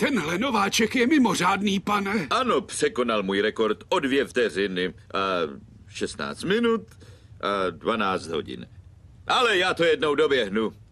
Tenhle nováček je mimořádný, pane. Ano, překonal můj rekord o dvě vteřiny a 16 minut a 12 hodin. Ale já to jednou doběhnu.